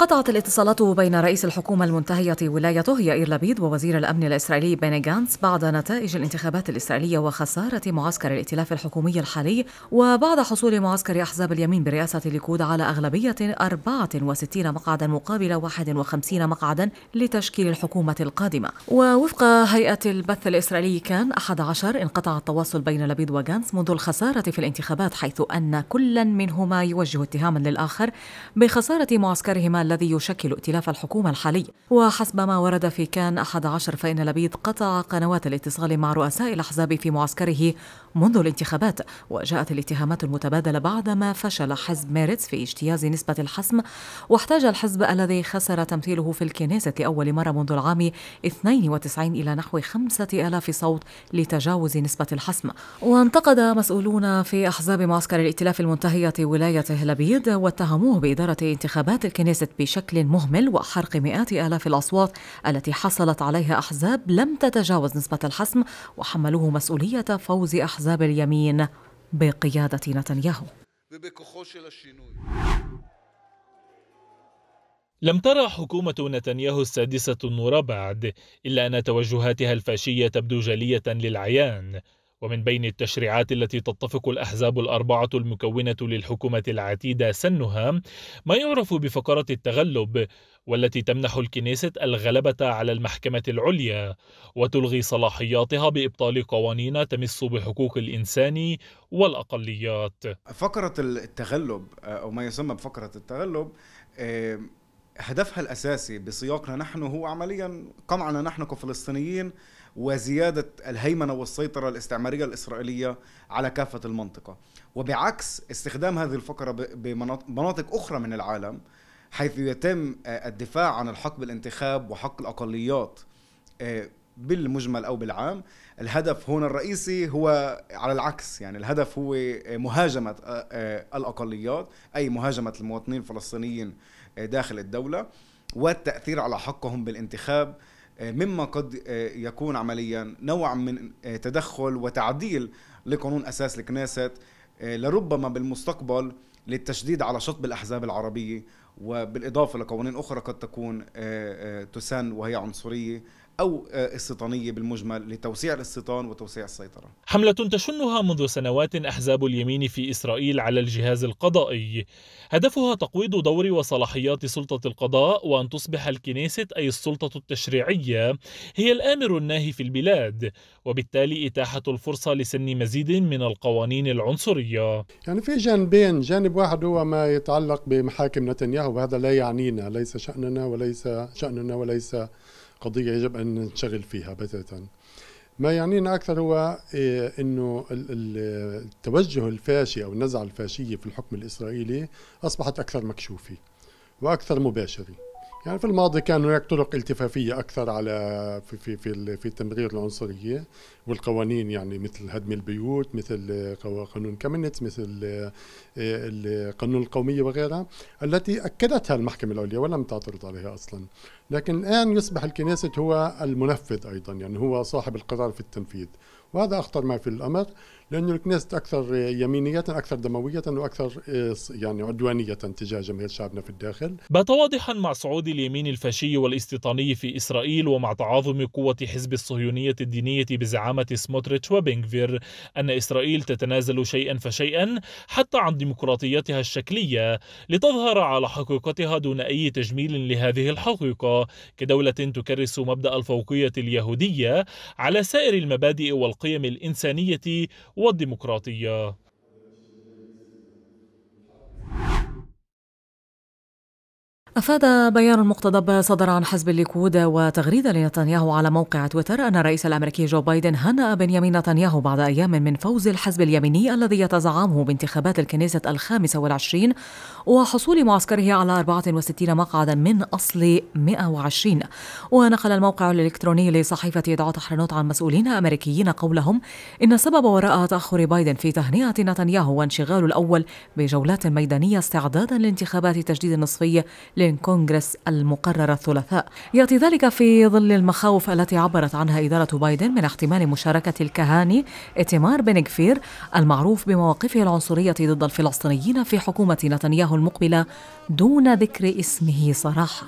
انقطعت الاتصالات بين رئيس الحكومة المنتهية ولايته يائير لبيد ووزير الأمن الإسرائيلي بيني جانس بعد نتائج الانتخابات الإسرائيلية وخسارة معسكر الائتلاف الحكومي الحالي وبعد حصول معسكر أحزاب اليمين برئاسة ليكود على أغلبية 64 مقعدا مقابل 51 مقعدا لتشكيل الحكومة القادمة ووفق هيئة البث الإسرائيلي كان 11 انقطع التواصل بين لبيد وجانس منذ الخسارة في الانتخابات حيث أن كلا منهما يوجه اتهاما للآخر بخسارة معسكرهما الذي يشكل ائتلاف الحكومة الحالي وحسب ما ورد في كان 11 فإن لبيد قطع قنوات الاتصال مع رؤساء الأحزاب في معسكره منذ الانتخابات وجاءت الاتهامات المتبادلة بعدما فشل حزب ميرتس في اجتياز نسبة الحسم واحتاج الحزب الذي خسر تمثيله في الكنيسة لأول مرة منذ العام 92 إلى نحو 5000 صوت لتجاوز نسبة الحسم وانتقد مسؤولون في أحزاب معسكر الائتلاف المنتهية ولاية هلبيد واتهموه بإدارة انتخابات الكنيسة بشكل مهمل وحرق مئات آلاف الأصوات التي حصلت عليها أحزاب لم تتجاوز نسبة الحسم وحملوه مسؤولية فوز أحزاب أحزاب اليمين بقيادة نتنياهو لم ترى حكومة نتنياهو السادسة النور بعد إلا أن توجهاتها الفاشية تبدو جلية للعيان ومن بين التشريعات التي تتفق الأحزاب الأربعة المكونة للحكومة العتيدة سنها ما يعرف بفقرة التغلب والتي تمنح الكنيسة الغلبة على المحكمة العليا وتلغي صلاحياتها بإبطال قوانين تمس بحقوق الإنسان والأقليات فقرة التغلب آه، أو ما يسمى بفقرة التغلب آه، هدفها الأساسي بسياقنا نحن هو عمليا قمعنا نحن كفلسطينيين وزيادة الهيمنة والسيطرة الاستعمارية الإسرائيلية على كافة المنطقة وبعكس استخدام هذه الفقرة بمناطق أخرى من العالم حيث يتم آه، الدفاع عن الحق بالانتخاب وحق الأقليات آه، بالمجمل او بالعام الهدف هنا الرئيسي هو على العكس يعني الهدف هو آه، مهاجمه الاقليات اي مهاجمه المواطنين الفلسطينيين داخل الدوله والتاثير على حقهم بالانتخاب آه، مما قد آه، يكون عمليا نوع من آه، تدخل وتعديل لقانون اساس الكنيست لربما بالمستقبل للتشديد على شطب الاحزاب العربيه وبالاضافه لقوانين اخرى قد تكون تسن وهي عنصريه أو استيطانية آه، بالمجمل لتوسيع الاستيطان وتوسيع السيطرة حملة تشنها منذ سنوات أحزاب اليمين في إسرائيل على الجهاز القضائي هدفها تقويض دور وصلاحيات سلطة القضاء وأن تصبح الكنيسة أي السلطة التشريعية هي الآمر الناهي في البلاد وبالتالي إتاحة الفرصة لسن مزيد من القوانين العنصرية يعني في جانبين جانب واحد هو ما يتعلق بمحاكم نتنياهو وهذا لا يعنينا ليس شأننا وليس شأننا وليس قضية يجب أن ننشغل فيها بتاتا ما يعنينا أكثر هو إيه، أنه التوجه الفاشي أو النزعة الفاشية في الحكم الإسرائيلي أصبحت أكثر مكشوفة وأكثر مباشرة يعني في الماضي كان هناك طرق التفافيه اكثر على في في في, في تمرير العنصريه والقوانين يعني مثل هدم البيوت مثل قانون كامينتس مثل إيه، القانون القوميه وغيرها التي اكدتها المحكمه العليا ولم تعترض عليها اصلا لكن الآن يصبح الكنيسة هو المنفذ أيضا يعني هو صاحب القرار في التنفيذ وهذا أخطر ما في الأمر لأنه الكنيسة أكثر يمينية أكثر دموية وأكثر آه، يعني عدوانية تجاه جماهير شعبنا في الداخل بات واضحا مع صعود اليمين الفاشي والاستيطاني في إسرائيل ومع تعاظم قوة حزب الصهيونية الدينية بزعامة سموتريتش وبينغفير أن إسرائيل تتنازل شيئا فشيئا حتى عن ديمقراطيتها الشكلية لتظهر على حقيقتها دون أي تجميل لهذه الحقيقة كدولة تكرس مبدأ الفوقية اليهودية على سائر المبادئ والقيم الإنسانية والديمقراطية أفاد بيان مقتضب صدر عن حزب الليكود وتغريدة لنتنياهو على موقع تويتر أن الرئيس الأمريكي جو بايدن هنأ بنيامين نتنياهو بعد أيام من فوز الحزب اليميني الذي يتزعمه بانتخابات الكنيسة الخامسة والعشرين وحصول معسكره على 64 مقعدا من أصل 120 ونقل الموقع الإلكتروني لصحيفة إدعاء حرنوت عن مسؤولين أمريكيين قولهم إن السبب وراء تأخر بايدن في تهنئة نتنياهو وانشغاله الأول بجولات ميدانية استعدادا لانتخابات التجديد النصفي تمرين كونغرس المقرر الثلاثاء يأتي ذلك في ظل المخاوف التي عبرت عنها إدارة بايدن من احتمال مشاركة الكهاني إتمار بن المعروف بمواقفه العنصرية ضد الفلسطينيين في حكومة نتنياهو المقبلة دون ذكر اسمه صراحة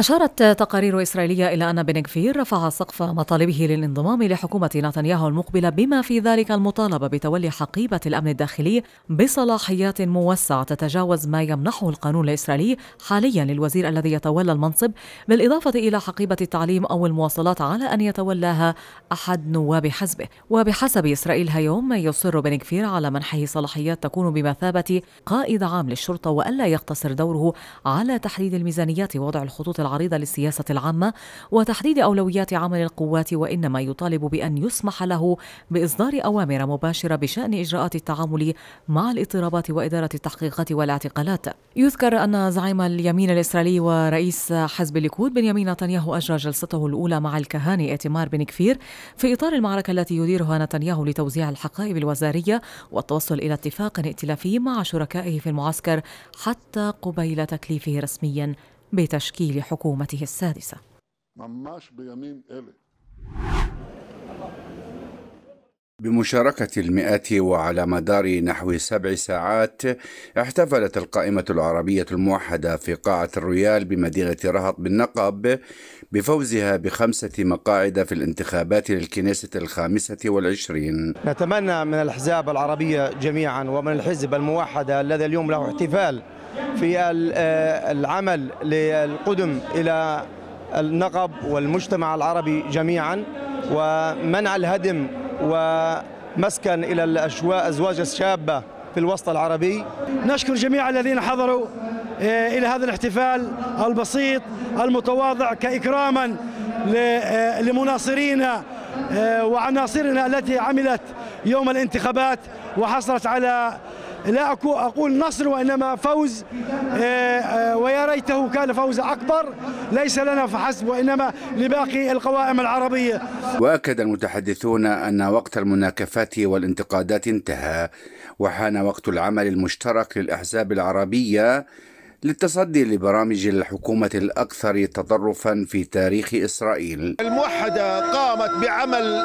أشارت تقارير إسرائيلية إلى أن بن غفير رفع سقف مطالبه للانضمام لحكومة نتنياهو المقبلة بما في ذلك المطالبة بتولي حقيبة الأمن الداخلي بصلاحيات موسعة تتجاوز ما يمنحه القانون الإسرائيلي حاليا للوزير الذي يتولى المنصب بالإضافة إلى حقيبة التعليم أو المواصلات على أن يتولاها أحد نواب حزبه وبحسب إسرائيل هيوم يصر بن غفير على منحه صلاحيات تكون بمثابة قائد عام للشرطة وألا يقتصر دوره على تحديد الميزانيات ووضع الخطوط العريضة للسياسة العامة وتحديد أولويات عمل القوات وإنما يطالب بأن يسمح له بإصدار أوامر مباشرة بشأن إجراءات التعامل مع الاضطرابات وإدارة التحقيقات والاعتقالات يذكر أن زعيم اليمين الإسرائيلي ورئيس حزب الليكود بنيامين نتنياهو أجرى جلسته الأولى مع الكهاني ائتمار بن كفير في إطار المعركة التي يديرها نتنياهو لتوزيع الحقائب الوزارية والتوصل إلى اتفاق ائتلافي مع شركائه في المعسكر حتى قبيل تكليفه رسميا بتشكيل حكومته السادسة بمشاركة المئات وعلى مدار نحو سبع ساعات احتفلت القائمة العربية الموحدة في قاعة الريال بمدينة رهط بالنقب بفوزها بخمسة مقاعد في الانتخابات للكنيسة الخامسة والعشرين نتمنى من الأحزاب العربية جميعا ومن الحزب الموحدة الذي اليوم له احتفال في آه، العمل للقدم إلى النقب والمجتمع العربي جميعا ومنع الهدم ومسكن إلى الأزواج الشابة في الوسط العربي نشكر جميع الذين حضروا آه، إلى هذا الاحتفال البسيط المتواضع كإكراما آه، لمناصرينا وعناصرنا التي عملت يوم الانتخابات وحصلت على لا أقول نصر وإنما فوز آه، آه، ويا ريته كان فوز أكبر ليس لنا فحسب وإنما لباقي القوائم العربية وأكد المتحدثون أن وقت المناكفات والانتقادات انتهى وحان وقت العمل المشترك للأحزاب العربية للتصدي لبرامج الحكومة الأكثر تطرفا في تاريخ إسرائيل الموحدة قامت بعمل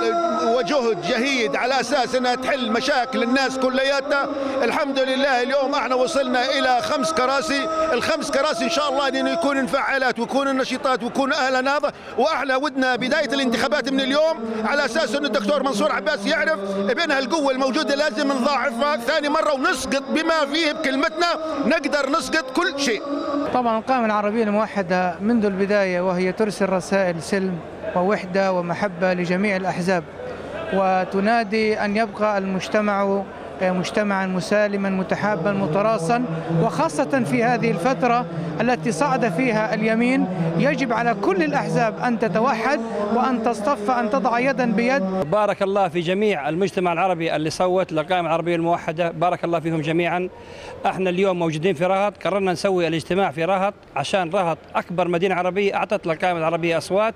وجهد جهيد على أساس أنها تحل مشاكل الناس كلياتنا الحمد لله اليوم احنا وصلنا إلى خمس كراسي الخمس كراسي إن شاء الله أن يكون انفعالات ويكون النشيطات ويكون أهلا هذا وأحنا ودنا بداية الانتخابات من اليوم على أساس أن الدكتور منصور عباس يعرف بأن هالقوة الموجودة لازم نضاعفها ثاني مرة ونسقط بما فيه بكلمتنا نقدر نسقط كل شيء طبعا القائمة العربية الموحدة منذ البداية وهي ترسل رسائل سلم ووحدة ومحبة لجميع الأحزاب وتنادي أن يبقى المجتمع مجتمعا مسالما متحابا متراصا وخاصة في هذه الفترة التي صعد فيها اليمين يجب على كل الأحزاب أن تتوحد وأن تصطف أن تضع يدا بيد بارك الله في جميع المجتمع العربي اللي صوت للقائمة العربية الموحدة بارك الله فيهم جميعا احنا اليوم موجودين في رهط قررنا نسوي الاجتماع في رهط عشان رهط أكبر مدينة عربية أعطت للقائمة العربية أصوات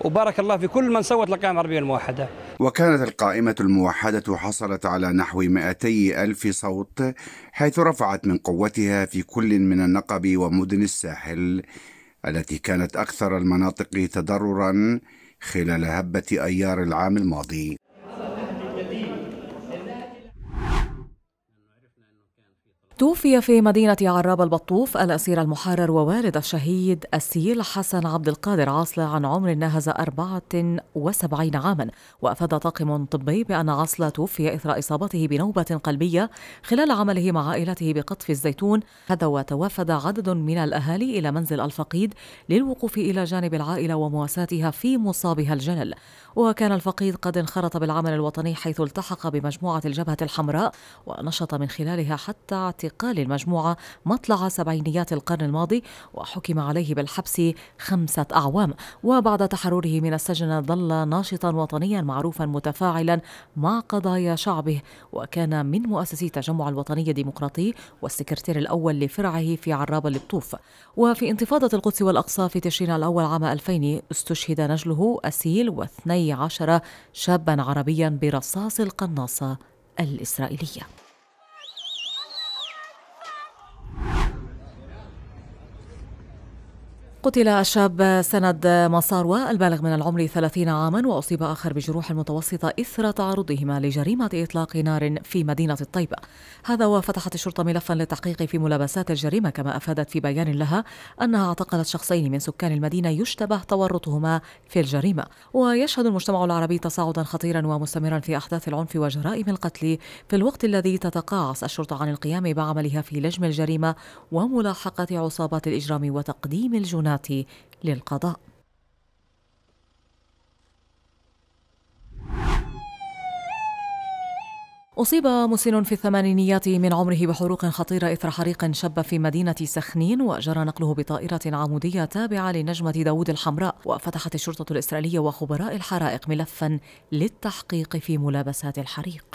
وبارك الله في كل من صوت للقائمة العربية الموحدة وكانت القائمة الموحدة حصلت على نحو 200 ألف صوت حيث رفعت من قوتها في كل من النقب ومدن الساحل التي كانت أكثر المناطق تضررا خلال هبة أيار العام الماضي توفي في مدينة عراب البطوف الأسير المحرر ووالد الشهيد السيل حسن عبد القادر عاصلة عن عمر ناهز 74 عاما وأفاد طاقم طبي بأن عاصلة توفي إثر إصابته بنوبة قلبية خلال عمله مع عائلته بقطف الزيتون هذا وتوافد عدد من الأهالي إلى منزل الفقيد للوقوف إلى جانب العائلة ومواساتها في مصابها الجلل وكان الفقيد قد انخرط بالعمل الوطني حيث التحق بمجموعة الجبهة الحمراء ونشط من خلالها حتى اعتقال المجموعة مطلع سبعينيات القرن الماضي وحكم عليه بالحبس خمسة أعوام وبعد تحرره من السجن ظل ناشطا وطنيا معروفا متفاعلا مع قضايا شعبه وكان من مؤسسي التجمع الوطني الديمقراطي والسكرتير الأول لفرعه في عراب البطوف وفي انتفاضة القدس والأقصى في تشرين الأول عام 2000 استشهد نجله أسيل واثني عشر شابا عربيا برصاص القناصة الإسرائيلية قتل الشاب سند مساروة البالغ من العمر 30 عاما وأصيب آخر بجروح متوسطة إثر تعرضهما لجريمة إطلاق نار في مدينة الطيبة هذا وفتحت الشرطة ملفا للتحقيق في ملابسات الجريمة كما أفادت في بيان لها أنها اعتقلت شخصين من سكان المدينة يشتبه تورطهما في الجريمة ويشهد المجتمع العربي تصاعدا خطيرا ومستمرا في أحداث العنف وجرائم القتل في الوقت الذي تتقاعس الشرطة عن القيام بعملها في لجم الجريمة وملاحقة عصابات الإجرام وتقديم الجناية القضاة للقضاء أصيب مسن في الثمانينيات من عمره بحروق خطيرة إثر حريق شب في مدينة سخنين وجرى نقله بطائرة عمودية تابعة لنجمة داود الحمراء وفتحت الشرطة الإسرائيلية وخبراء الحرائق ملفا للتحقيق في ملابسات الحريق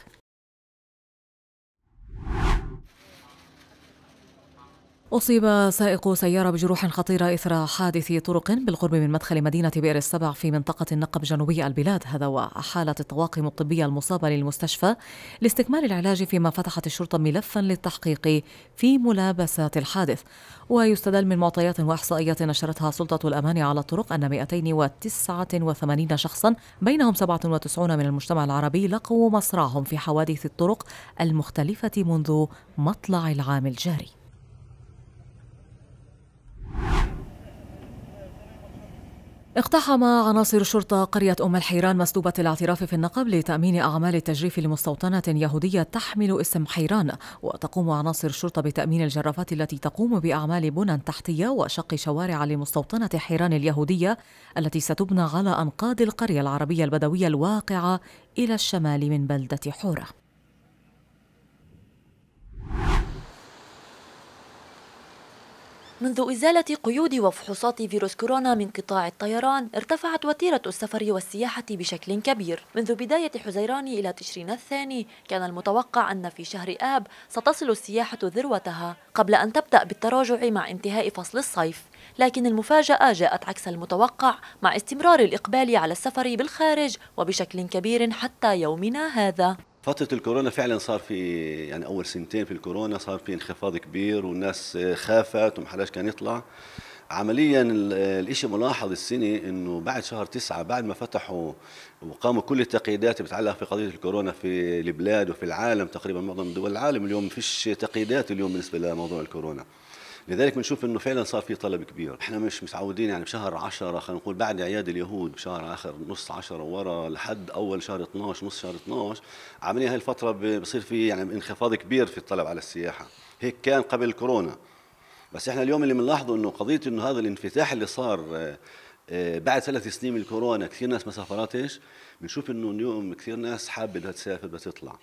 أصيب سائق سيارة بجروح خطيرة إثر حادث طرق بالقرب من مدخل مدينة بئر السبع في منطقة النقب جنوبي البلاد هذا وأحالت الطواقم الطبية المصابة للمستشفى لاستكمال العلاج فيما فتحت الشرطة ملفا للتحقيق في ملابسات الحادث ويستدل من معطيات وإحصائيات نشرتها سلطة الأمان على الطرق أن 289 شخصا بينهم 97 من المجتمع العربي لقوا مصرعهم في حوادث الطرق المختلفة منذ مطلع العام الجاري اقتحم عناصر الشرطة قرية أم الحيران مسلوبة الاعتراف في النقب لتأمين أعمال التجريف لمستوطنة يهودية تحمل اسم حيران وتقوم عناصر الشرطة بتأمين الجرافات التي تقوم بأعمال بنى تحتية وشق شوارع لمستوطنة حيران اليهودية التي ستبنى على أنقاض القرية العربية البدوية الواقعة إلى الشمال من بلدة حورة منذ إزالة قيود وفحوصات فيروس كورونا من قطاع الطيران ارتفعت وتيرة السفر والسياحة بشكل كبير منذ بداية حزيران إلى تشرين الثاني كان المتوقع أن في شهر آب ستصل السياحة ذروتها قبل أن تبدأ بالتراجع مع انتهاء فصل الصيف لكن المفاجأة جاءت عكس المتوقع مع استمرار الإقبال على السفر بالخارج وبشكل كبير حتى يومنا هذا فترة الكورونا فعلا صار في يعني أول سنتين في الكورونا صار في انخفاض كبير والناس خافت ومحلاش كان يطلع عمليا الإشي ملاحظ السنة إنه بعد شهر تسعة بعد ما فتحوا وقاموا كل التقييدات بتعلق في قضية الكورونا في البلاد وفي العالم تقريبا معظم دول العالم اليوم فيش تقييدات اليوم بالنسبة لموضوع الكورونا لذلك بنشوف انه فعلا صار في طلب كبير احنا مش متعودين يعني بشهر 10 خلينا نقول بعد اعياد اليهود بشهر اخر نص 10 ورا لحد اول شهر 12 نص شهر 12 عمليا هاي الفتره بصير في يعني انخفاض كبير في الطلب على السياحه هيك كان قبل كورونا بس احنا اليوم اللي بنلاحظه انه قضيه انه هذا الانفتاح اللي صار آه، آه، بعد ثلاث سنين من الكورونا كثير ناس ما سافرتش بنشوف انه اليوم كثير ناس حابه بدها تسافر بدها تطلع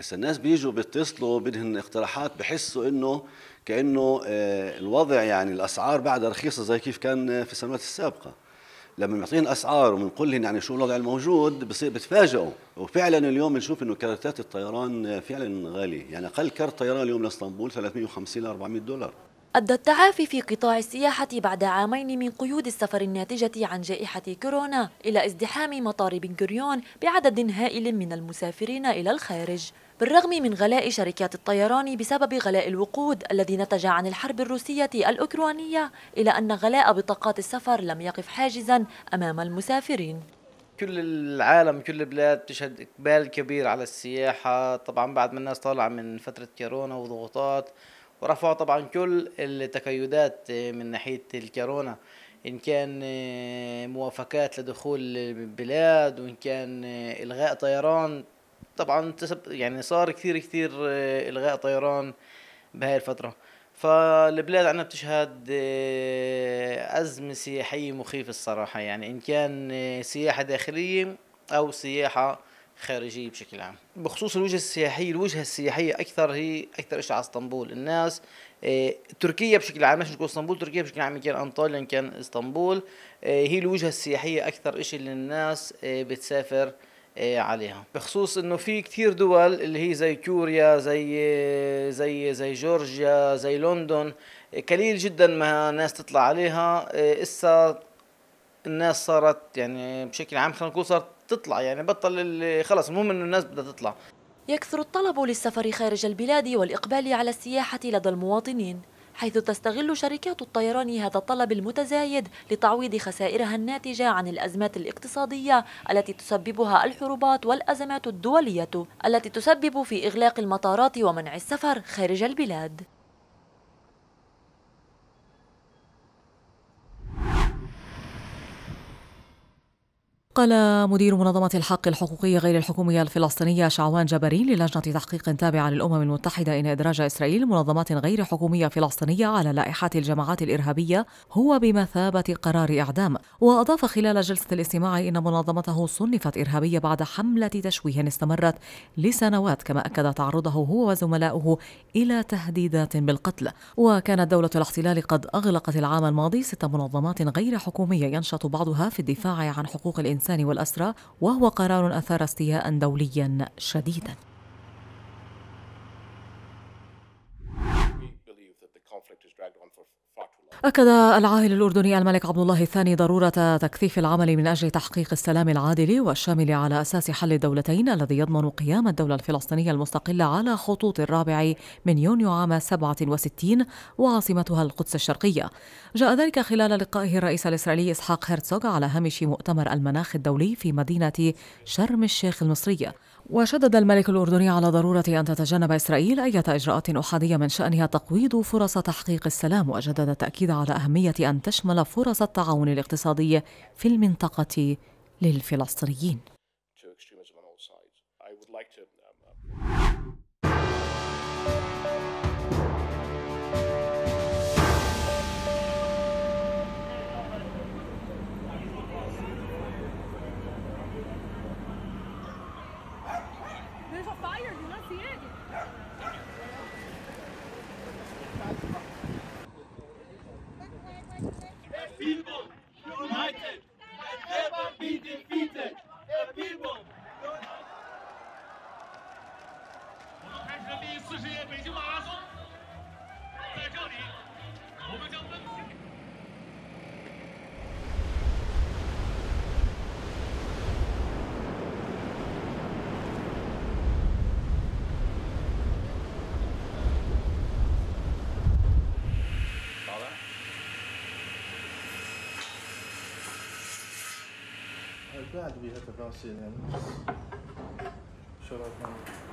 هسا الناس بيجوا بيتصلوا بدهن اقتراحات بحسوا انه كانه آه، الوضع يعني الاسعار بعدها رخيصه زي كيف كان في السنوات السابقه لما بنعطيهم اسعار وبنقول لهم يعني شو الوضع الموجود بصير بتفاجئوا وفعلا اليوم بنشوف انه كارتات الطيران فعلا غاليه يعني اقل كارت طيران اليوم لاسطنبول 350 ل 400 دولار أدى التعافي في قطاع السياحة بعد عامين من قيود السفر الناتجة عن جائحة كورونا إلى ازدحام مطار بنغريون بعدد هائل من المسافرين إلى الخارج بالرغم من غلاء شركات الطيران بسبب غلاء الوقود الذي نتج عن الحرب الروسية الأوكرانية إلى أن غلاء بطاقات السفر لم يقف حاجزا أمام المسافرين كل العالم كل البلاد بتشهد إقبال كبير على السياحة طبعا بعد ما الناس طالعة من فترة كورونا وضغوطات ورفعوا طبعا كل التكيدات آه، من ناحية الكورونا إن كان آه، موافقات لدخول البلاد وإن كان آه، إلغاء طيران طبعا يعني صار كثير كثير إلغاء طيران بهاي الفترة فالبلاد عنا بتشهد أزمة سياحية مخيفة الصراحة يعني إن كان سياحة داخلية أو سياحة خارجيه بشكل عام بخصوص الوجهه السياحيه الوجهه السياحيه اكثر هي اكثر شيء على اسطنبول الناس إيه تركيا بشكل عام مش نقول اسطنبول تركيا بشكل عام كان انطاليا كان اسطنبول إيه هي الوجهه السياحيه اكثر شيء اللي الناس إيه بتسافر آه، عليها بخصوص انه في كثير دول اللي هي زي كوريا زي آه، زي زي جورجيا زي لندن قليل جدا ما ناس تطلع عليها آه، اسا الناس صارت يعني بشكل عام خلينا نقول صارت تطلع يعني بطل خلص المهم انه الناس بدها تطلع يكثر الطلب للسفر خارج البلاد والإقبال على السياحة لدى المواطنين حيث تستغل شركات الطيران هذا الطلب المتزايد لتعويض خسائرها الناتجة عن الأزمات الاقتصادية التي تسببها الحروبات والأزمات الدولية التي تسبب في إغلاق المطارات ومنع السفر خارج البلاد قال مدير منظمة الحق الحقوقي غير الحكومية الفلسطينية شعوان جبرين للجنة تحقيق تابعة للأمم المتحدة إن إدراج إسرائيل منظمات غير حكومية فلسطينية على لائحة الجماعات الإرهابية هو بمثابة قرار إعدام وأضاف خلال جلسة الاستماع إن منظمته صنفت إرهابية بعد حملة تشويه استمرت لسنوات كما أكد تعرضه هو وزملاؤه إلى تهديدات بالقتل وكانت دولة الاحتلال قد أغلقت العام الماضي ست منظمات غير حكومية ينشط بعضها في الدفاع عن حقوق الإنسان الإنسان والأسرى وهو قرار أثار استياء دوليا شديدا أكد العاهل الأردني الملك عبد الله الثاني ضرورة تكثيف العمل من أجل تحقيق السلام العادل والشامل على أساس حل الدولتين الذي يضمن قيام الدولة الفلسطينية المستقلة على خطوط الرابع من يونيو عام 67 وعاصمتها القدس الشرقية. جاء ذلك خلال لقائه الرئيس الإسرائيلي إسحاق هرتزوغ على هامش مؤتمر المناخ الدولي في مدينة شرم الشيخ المصرية. وشدد الملك الأردني على ضرورة أن تتجنب إسرائيل أي إجراءات أحادية من شأنها تقويض فرص تحقيق السلام وجدد التأكيد على أهمية أن تشمل فرص التعاون الاقتصادي في المنطقة للفلسطينيين. glad we had a vaccine and shut up now.